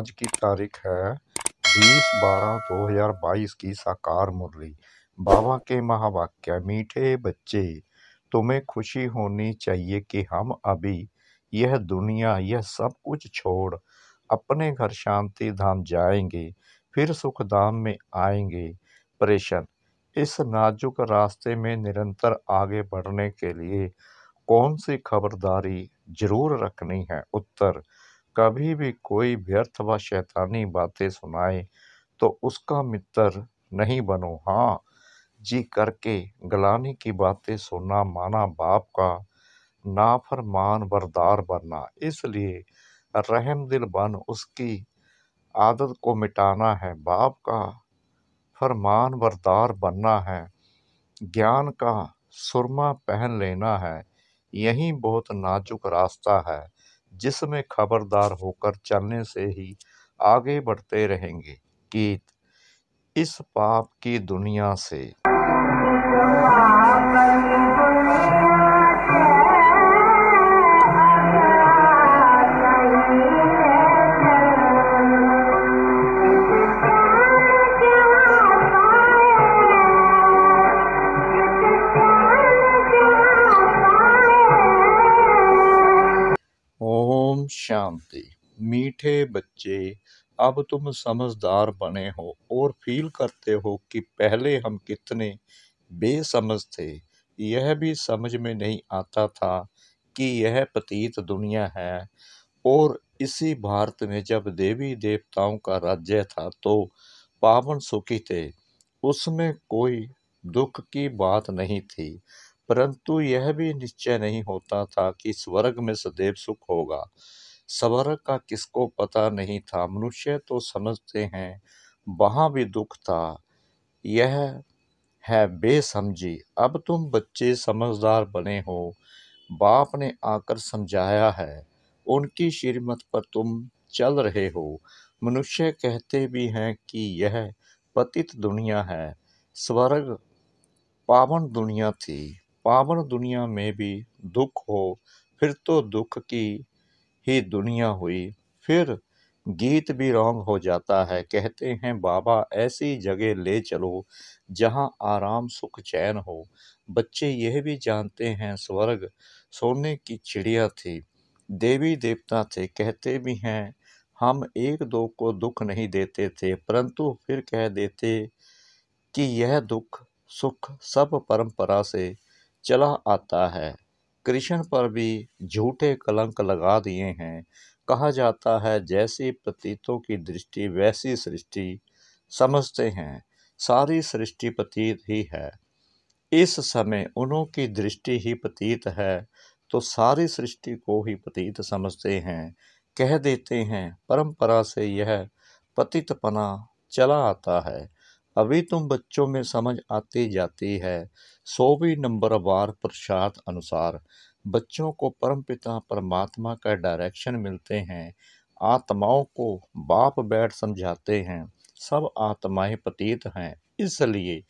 आज की तारीख है बीस बारह दो हजार बाईस की साकार मुरली बाबा के महावाक्य मीठे बच्चे तुम्हें खुशी होनी चाहिए कि हम अभी यह दुनिया यह सब कुछ छोड़ अपने घर शांति धाम जाएंगे फिर सुख धाम में आएंगे प्रेशन इस नाजुक रास्ते में निरंतर आगे बढ़ने के लिए कौन सी खबरदारी जरूर रखनी है उत्तर कभी भी कोई व्यर्थ व शैतानी बातें सुनाए तो उसका मित्र नहीं बनो हाँ जी करके गलानी की बातें सुनना माना बाप का नाफरमान बरदार बनना इसलिए रहम दिल बन उसकी आदत को मिटाना है बाप का फरमान बरदार बनना है ज्ञान का सुरमा पहन लेना है यही बहुत नाजुक रास्ता है जिसमें खबरदार होकर चलने से ही आगे बढ़ते रहेंगे कि इस पाप की दुनिया से मीठे बच्चे अब तुम समझदार बने हो और फील करते हो कि पहले हम कितने बेसमझ थे यह भी समझ में नहीं आता था कि यह पतीत दुनिया है और इसी भारत में जब देवी देवताओं का राज्य था तो पावन सुखी थे उसमें कोई दुख की बात नहीं थी परंतु यह भी निश्चय नहीं होता था कि स्वर्ग में सदैव सुख होगा सबर का किसको पता नहीं था मनुष्य तो समझते हैं वहाँ भी दुख था यह है बेसमझी अब तुम बच्चे समझदार बने हो बाप ने आकर समझाया है उनकी श्रीमत पर तुम चल रहे हो मनुष्य कहते भी हैं कि यह पतित दुनिया है स्वर्ग पावन दुनिया थी पावन दुनिया में भी दुख हो फिर तो दुख की ही दुनिया हुई फिर गीत भी रॉन्ग हो जाता है कहते हैं बाबा ऐसी जगह ले चलो जहाँ आराम सुख चैन हो बच्चे यह भी जानते हैं स्वर्ग सोने की चिड़िया थी देवी देवता थे कहते भी हैं हम एक दो को दुख नहीं देते थे परंतु फिर कह देते कि यह दुख सुख सब परंपरा से चला आता है कृष्ण पर भी झूठे कलंक लगा दिए हैं कहा जाता है जैसी प्रतीतों की दृष्टि वैसी सृष्टि समझते हैं सारी सृष्टि प्रतीत ही है इस समय उन्हों की दृष्टि ही प्रतीत है तो सारी सृष्टि को ही प्रतीत समझते हैं कह देते हैं परंपरा से यह पतितपना चला आता है अभी तुम बच्चों में समझ आती जाती है सौवीं नंबर वार प्रसाद अनुसार बच्चों को परमपिता परमात्मा का डायरेक्शन मिलते हैं आत्माओं को बाप बैठ समझाते हैं सब आत्माएं पतीत हैं इसलिए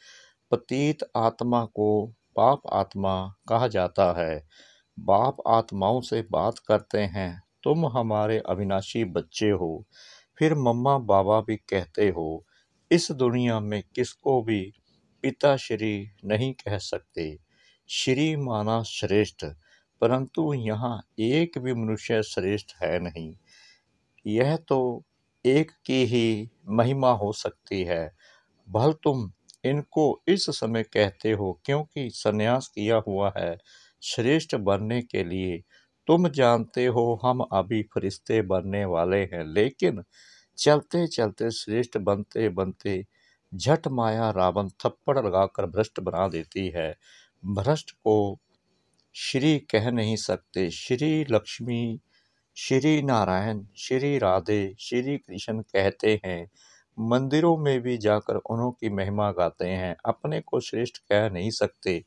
पतीत आत्मा को बाप आत्मा कहा जाता है बाप आत्माओं से बात करते हैं तुम हमारे अविनाशी बच्चे हो फिर मम्मा बाबा भी कहते हो इस दुनिया में किसको भी पिता श्री नहीं कह सकते श्री माना श्रेष्ठ परंतु यहाँ एक भी मनुष्य श्रेष्ठ है नहीं यह तो एक की ही महिमा हो सकती है भल तुम इनको इस समय कहते हो क्योंकि संन्यास किया हुआ है श्रेष्ठ बनने के लिए तुम जानते हो हम अभी फरिश्ते बनने वाले हैं लेकिन चलते चलते श्रेष्ठ बनते बनते झट माया रावण थप्पड़ लगाकर भ्रष्ट बना देती है भ्रष्ट को श्री कह नहीं सकते श्री लक्ष्मी श्री नारायण श्री राधे श्री कृष्ण कहते हैं मंदिरों में भी जाकर उन्हों की महिमा गाते हैं अपने को श्रेष्ठ कह नहीं सकते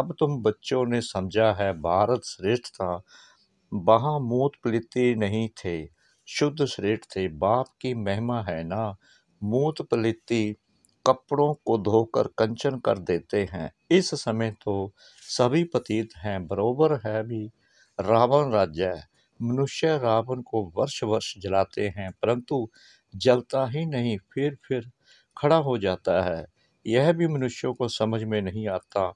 अब तुम बच्चों ने समझा है भारत श्रेष्ठ था वहाँ मूत प्लीति नहीं थे शुद्ध श्रेष्ठ थे बाप की महिमा है ना मूत पलिती कपड़ों को धोकर कंचन कर देते हैं इस समय तो सभी पतित हैं बरोबर है भी रावण राज्य मनुष्य रावण को वर्ष वर्ष जलाते हैं परंतु जलता ही नहीं फिर फिर खड़ा हो जाता है यह भी मनुष्यों को समझ में नहीं आता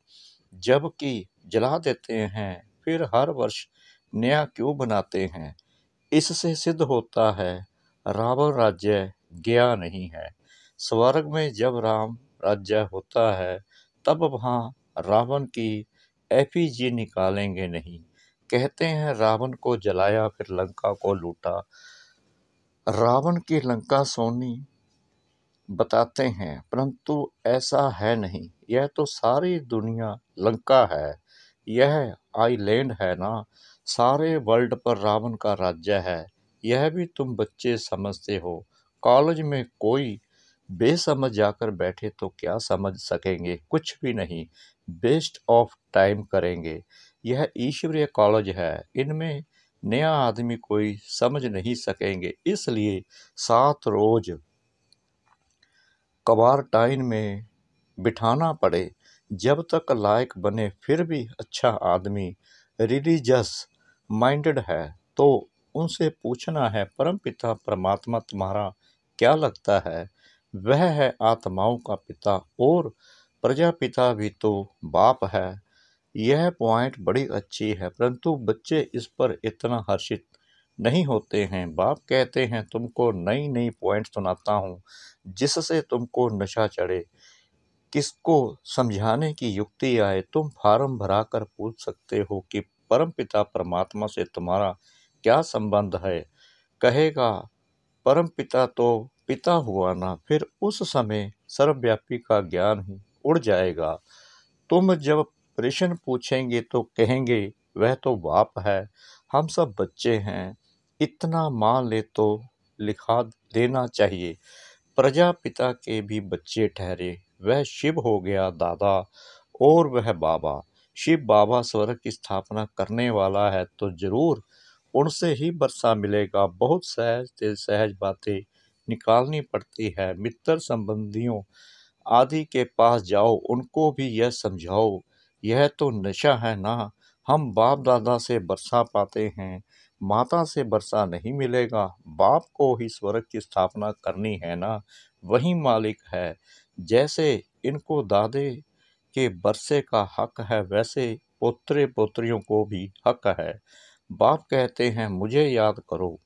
जबकि जला देते हैं फिर हर वर्ष नया क्यों बनाते हैं इससे सिद्ध होता है रावण राज्य गया नहीं है स्वर्ग में जब राम राज्य होता है तब वहाँ रावण की एपीजी निकालेंगे नहीं कहते हैं रावण को जलाया फिर लंका को लूटा रावण की लंका सोनी बताते हैं परंतु ऐसा है नहीं यह तो सारी दुनिया लंका है यह आइलैंड है ना सारे वर्ल्ड पर रावण का राज्य है यह भी तुम बच्चे समझते हो कॉलेज में कोई बेसमझ जाकर बैठे तो क्या समझ सकेंगे कुछ भी नहीं वेस्ट ऑफ टाइम करेंगे यह ईश्वरीय कॉलेज है इनमें नया आदमी कोई समझ नहीं सकेंगे इसलिए सात रोज कबार टाइम में बिठाना पड़े जब तक लायक बने फिर भी अच्छा आदमी रिलीजस माइंडेड है तो उनसे पूछना है परम पिता परमात्मा तुम्हारा क्या लगता है वह है आत्माओं का पिता और प्रजापिता भी तो बाप है यह पॉइंट बड़ी अच्छी है परंतु बच्चे इस पर इतना हर्षित नहीं होते हैं बाप कहते हैं तुमको नई नई पॉइंट सुनाता हूँ जिससे तुमको नशा चढ़े किसको समझाने की युक्ति आए तुम फार्म भराकर पूछ सकते हो कि परमपिता परमात्मा से तुम्हारा क्या संबंध है कहेगा परमपिता तो पिता हुआ ना फिर उस समय सर्वव्यापी का ज्ञान ही उड़ जाएगा तुम जब प्रश्न पूछेंगे तो कहेंगे वह तो बाप है हम सब बच्चे हैं इतना मान ले तो लिखा देना चाहिए प्रजापिता के भी बच्चे ठहरे वह शिव हो गया दादा और वह बाबा शिव बाबा स्वर्ग की स्थापना करने वाला है तो ज़रूर उनसे ही बरसा मिलेगा बहुत सहज से सहज बातें निकालनी पड़ती है मित्र संबंधियों आदि के पास जाओ उनको भी यह समझाओ यह तो नशा है ना हम बाप दादा से बरसा पाते हैं माता से बरसा नहीं मिलेगा बाप को ही स्वर्ग की स्थापना करनी है ना वही मालिक है जैसे इनको दादे के बरसे का हक है वैसे पोत्रे पोत्रियों को भी हक है बाप कहते हैं मुझे याद करो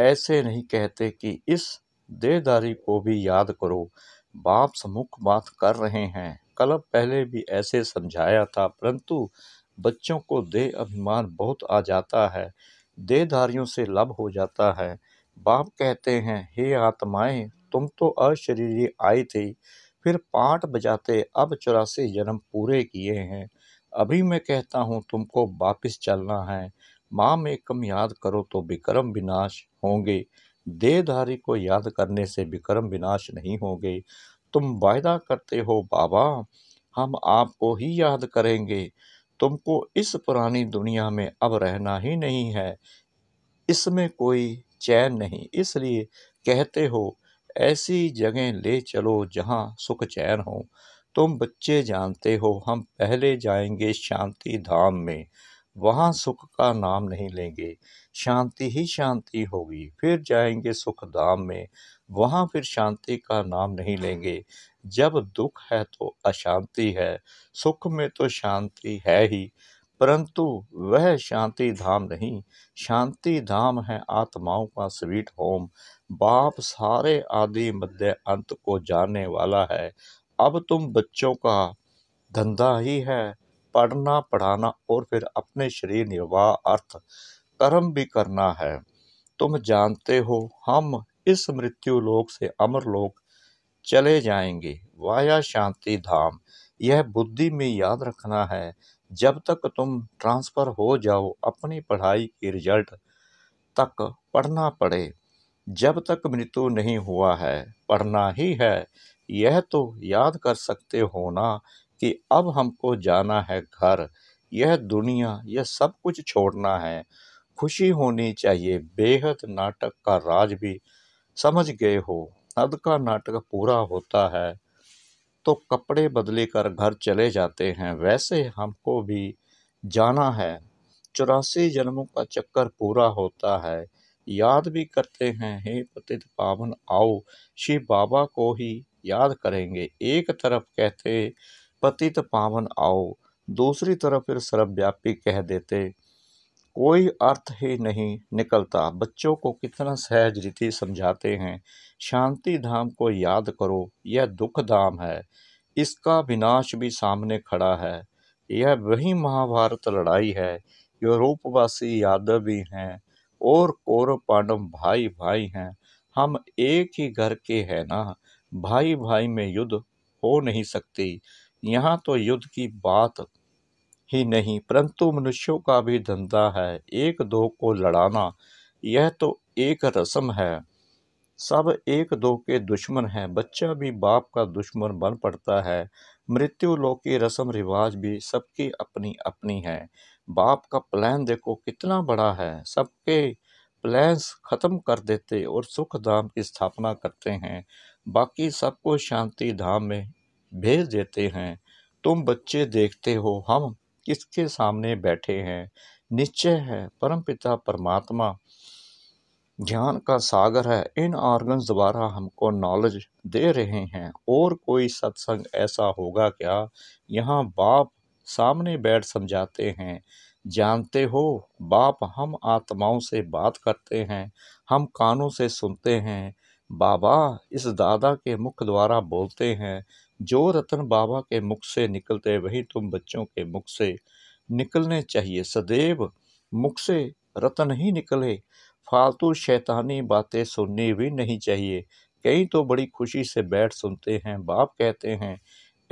ऐसे नहीं कहते कि इस देदारी को भी याद करो बाप समुख बात कर रहे हैं कलब पहले भी ऐसे समझाया था परंतु बच्चों को दे अभिमान बहुत आ जाता है देधारियों से लब हो जाता है बाप कहते हैं हे आत्माएं तुम तो अशरीरी आई थी फिर पाठ बजाते अब चौरासी जन्म पूरे किए हैं अभी मैं कहता हूँ तुमको वापिस चलना है माँ में कम याद करो तो विक्रम विनाश होंगे देहधारी को याद करने से विक्रम विनाश नहीं होंगे तुम वायदा करते हो बाबा हम आपको ही याद करेंगे तुमको इस पुरानी दुनिया में अब रहना ही नहीं है इसमें कोई चैन नहीं इसलिए कहते हो ऐसी जगह ले चलो जहाँ सुख चैन हो तुम बच्चे जानते हो हम पहले जाएंगे शांति धाम में वहाँ सुख का नाम नहीं लेंगे शांति ही शांति होगी फिर जाएंगे सुख धाम में वहाँ फिर शांति का नाम नहीं लेंगे जब दुख है तो अशांति है सुख में तो शांति है ही परंतु वह शांति धाम नहीं शांति धाम है आत्माओं का स्वीट होम बाप सारे आदि मध्य अंत को जाने वाला है अब तुम बच्चों का धंधा ही है पढ़ना पढ़ाना और फिर अपने शरीर निर्वाह अर्थ कर्म भी करना है तुम जानते हो हम इस मृत्यु लोक से अमर लोक चले जाएंगे वाया शांति धाम यह बुद्धि में याद रखना है जब तक तुम ट्रांसफ़र हो जाओ अपनी पढ़ाई के रिजल्ट तक पढ़ना पड़े जब तक मृत्यु नहीं हुआ है पढ़ना ही है यह तो याद कर सकते हो ना कि अब हमको जाना है घर यह दुनिया यह सब कुछ छोड़ना है खुशी होनी चाहिए बेहद नाटक का राज भी समझ गए हो हद का नाटक पूरा होता है तो कपड़े बदले कर घर चले जाते हैं वैसे हमको भी जाना है चौरासी जन्मों का चक्कर पूरा होता है याद भी करते हैं हे पतित पावन आओ श्री बाबा को ही याद करेंगे एक तरफ कहते पतित पावन आओ दूसरी तरफ फिर सर्वव्यापी कह देते कोई अर्थ ही नहीं निकलता बच्चों को कितना सहज रीति समझाते हैं शांति धाम को याद करो यह दुख धाम है इसका विनाश भी सामने खड़ा है यह वही महाभारत लड़ाई है यूरोपवासी यादव भी हैं और कौरव पांडव भाई भाई हैं हम एक ही घर के हैं ना भाई भाई में युद्ध हो नहीं सकती यहाँ तो युद्ध की बात ही नहीं परंतु मनुष्यों का भी धंधा है एक दो को लड़ाना यह तो एक रस्म है सब एक दो के दुश्मन हैं बच्चा भी बाप का दुश्मन बन पड़ता है मृत्यु लोग की रस्म रिवाज भी सबकी अपनी अपनी है बाप का प्लान देखो कितना बड़ा है सबके प्लान्स ख़त्म कर देते और सुख धाम की स्थापना करते हैं बाकी सबको शांति धाम में भेज देते हैं तुम बच्चे देखते हो हम किसके सामने बैठे हैं निश्चय है परमपिता परमात्मा ज्ञान का सागर है इन ऑर्गन द्वारा हमको नॉलेज दे रहे हैं और कोई सत्संग ऐसा होगा क्या यहाँ बाप सामने बैठ समझाते हैं जानते हो बाप हम आत्माओं से बात करते हैं हम कानों से सुनते हैं बाबा इस दादा के मुख द्वारा बोलते हैं जो रतन बाबा के मुख से निकलते वही तुम बच्चों के मुख से निकलने चाहिए सदैव मुख से रतन ही निकले फालतू शैतानी बातें सुननी भी नहीं चाहिए कई तो बड़ी खुशी से बैठ सुनते हैं बाप कहते हैं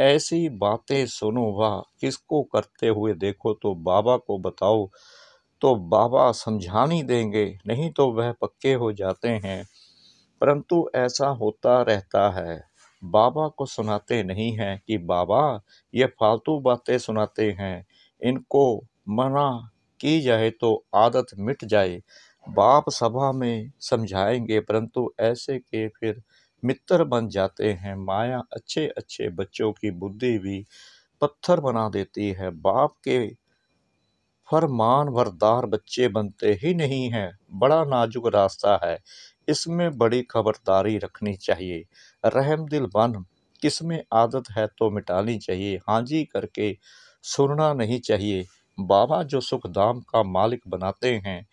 ऐसी बातें सुनो वाह किसको करते हुए देखो तो बाबा को बताओ तो बाबा समझा नहीं देंगे नहीं तो वह पक्के हो जाते हैं परंतु ऐसा होता रहता है बाबा को सुनाते नहीं हैं कि बाबा ये फालतू बातें सुनाते हैं इनको मना की जाए तो आदत मिट जाए बाप सभा में समझाएंगे परंतु ऐसे के फिर मित्र बन जाते हैं माया अच्छे अच्छे बच्चों की बुद्धि भी पत्थर बना देती है बाप के फरमान वरदार बच्चे बनते ही नहीं हैं बड़ा नाजुक रास्ता है इसमें बड़ी खबरदारी रखनी चाहिए रहम दिल बन किसमें आदत है तो मिटानी चाहिए हाँ जी करके सुनना नहीं चाहिए बाबा जो सुख दाम का मालिक बनाते हैं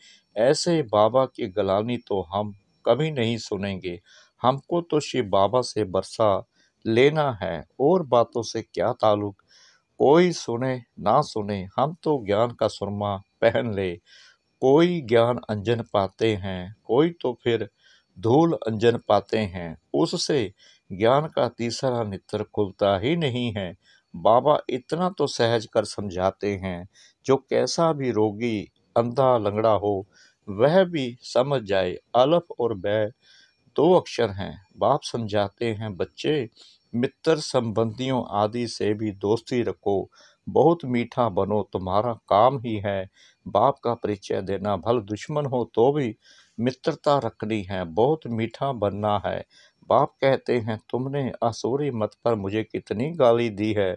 ऐसे बाबा की गलानी तो हम कभी नहीं सुनेंगे हमको तो शिव बाबा से बरसा लेना है और बातों से क्या ताल्लुक कोई सुने ना सुने हम तो ज्ञान का सुरमा पहन ले कोई ज्ञान अंजन पाते हैं कोई तो फिर धूल अंजन पाते हैं उससे ज्ञान का तीसरा नेत्र खुलता ही नहीं है बाबा इतना तो सहज कर समझाते हैं जो कैसा भी रोगी अंधा लंगड़ा हो वह भी समझ जाए अलफ और बै दो अक्षर हैं बाप समझाते हैं बच्चे मित्र संबंधियों आदि से भी दोस्ती रखो बहुत मीठा बनो तुम्हारा काम ही है बाप का परिचय देना भल दुश्मन हो तो भी मित्रता रखनी है बहुत मीठा बनना है बाप कहते हैं तुमने असूरी मत पर मुझे कितनी गाली दी है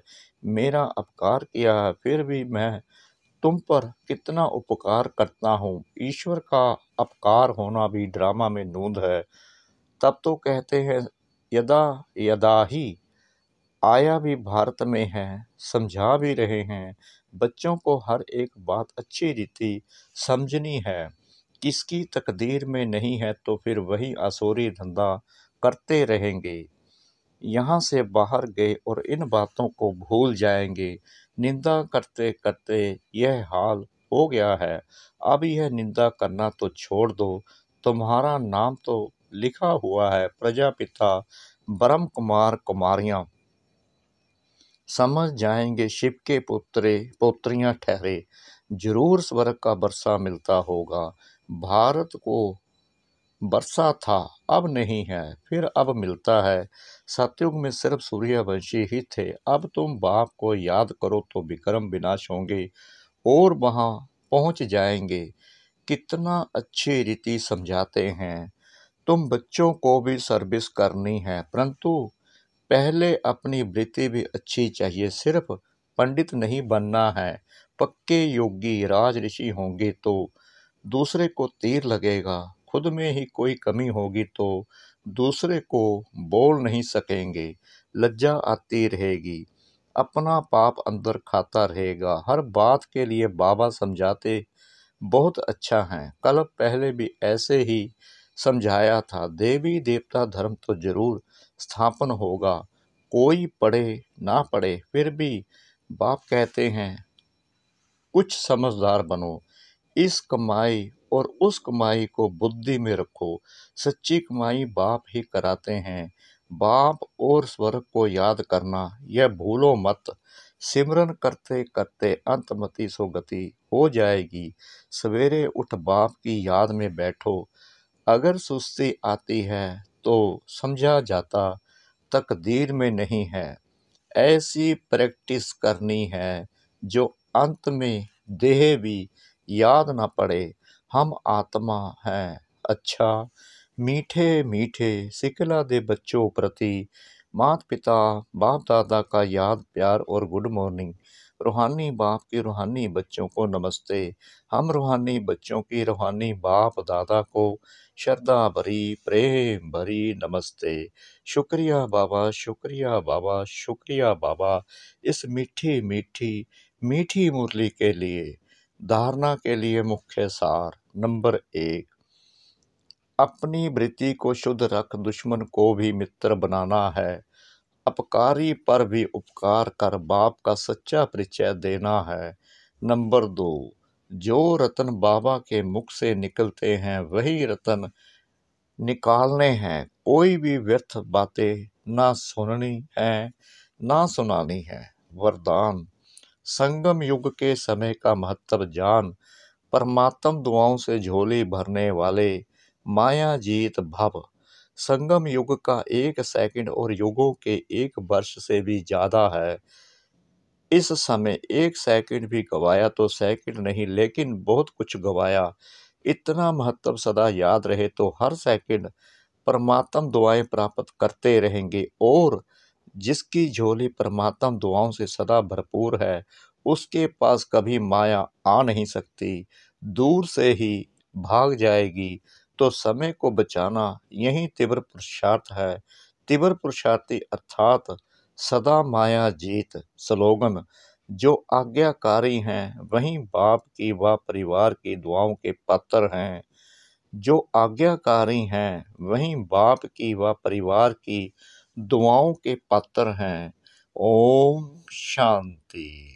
मेरा अपकार किया है फिर भी मैं तुम पर कितना उपकार करता हूँ ईश्वर का अपकार होना भी ड्रामा में नूंद है तब तो कहते हैं यदा यदा ही आया भी भारत में है समझा भी रहे हैं बच्चों को हर एक बात अच्छी रीति समझनी है किसकी तकदीर में नहीं है तो फिर वही आसोरी धंधा करते रहेंगे यहाँ से बाहर गए और इन बातों को भूल जाएंगे निंदा करते करते यह हाल हो गया है अब यह निंदा करना तो छोड़ दो तुम्हारा नाम तो लिखा हुआ है प्रजापिता ब्रह्म कुमार कुमारियाँ समझ जाएंगे शिव के पुत्रे पोत्रियाँ ठहरे जरूर स्वर्ग का बरसा मिलता होगा भारत को बरसा था अब नहीं है फिर अब मिलता है सतयुग में सिर्फ सूर्यवंशी ही थे अब तुम बाप को याद करो तो विक्रम विनाश होंगे और वहाँ पहुँच जाएंगे कितना अच्छी रीति समझाते हैं तुम बच्चों को भी सर्विस करनी है परंतु पहले अपनी वृत्ति भी अच्छी चाहिए सिर्फ पंडित नहीं बनना है पक्के योगी राज ऋषि होंगे तो दूसरे को तीर लगेगा खुद में ही कोई कमी होगी तो दूसरे को बोल नहीं सकेंगे लज्जा आती रहेगी अपना पाप अंदर खाता रहेगा हर बात के लिए बाबा समझाते बहुत अच्छा हैं कल पहले भी ऐसे ही समझाया था देवी देवता धर्म तो जरूर स्थापन होगा कोई पढ़े ना पढ़े फिर भी बाप कहते हैं कुछ समझदार बनो इस कमाई और उस कमाई को बुद्धि में रखो सच्ची कमाई बाप ही कराते हैं बाप और स्वर्ग को याद करना यह भूलो मत सिमरन करते करते अंत सो गति हो जाएगी सवेरे उठ बाप की याद में बैठो अगर सुस्ती आती है तो समझा जाता तकदीर में नहीं है ऐसी प्रैक्टिस करनी है जो अंत में देह भी याद न पड़े हम आत्मा हैं अच्छा मीठे मीठे सिकला दे बच्चों प्रति मात पिता बाप दादा का याद प्यार और गुड मॉर्निंग रूहानी बाप की रूहानी बच्चों को नमस्ते हम रूहानी बच्चों की रूहानी बाप दादा को श्रद्धा भरी प्रेम भरी नमस्ते शुक्रिया बाबा शुक्रिया बाबा शुक्रिया बाबा इस मीठी मीठी मीठी मुरली के लिए धारणा के लिए मुख्य सार नंबर एक अपनी वृत्ति को शुद्ध रख दुश्मन को भी मित्र बनाना है अपकारी पर भी उपकार कर बाप का सच्चा परिचय देना है नंबर दो जो रतन बाबा के मुख से निकलते हैं वही रतन निकालने हैं कोई भी व्यर्थ बातें ना सुननी है ना सुनानी है वरदान संगम युग के समय का महत्व जान परमात्म दुआओं से झोली भरने वाले माया जीत भव संगम युग का एक सेकंड और युगों के एक वर्ष से भी ज़्यादा है इस समय एक सेकंड भी गवाया तो सेकंड नहीं लेकिन बहुत कुछ गवाया इतना महत्व सदा याद रहे तो हर सेकंड परमात्म दुआएं प्राप्त करते रहेंगे और जिसकी झोली परमात्म दुआओं से सदा भरपूर है उसके पास कभी माया आ नहीं सकती दूर से ही भाग जाएगी तो समय को बचाना यही तीव्र पुरुषार्थ है तीव्र पुरुषार्थी अर्थात सदा माया जीत स्लोगन जो आज्ञाकारी हैं वही बाप की व परिवार की दुआओं के पात्र हैं जो आज्ञाकारी हैं वही बाप की व परिवार की दुआओं के पात्र हैं ओम शांति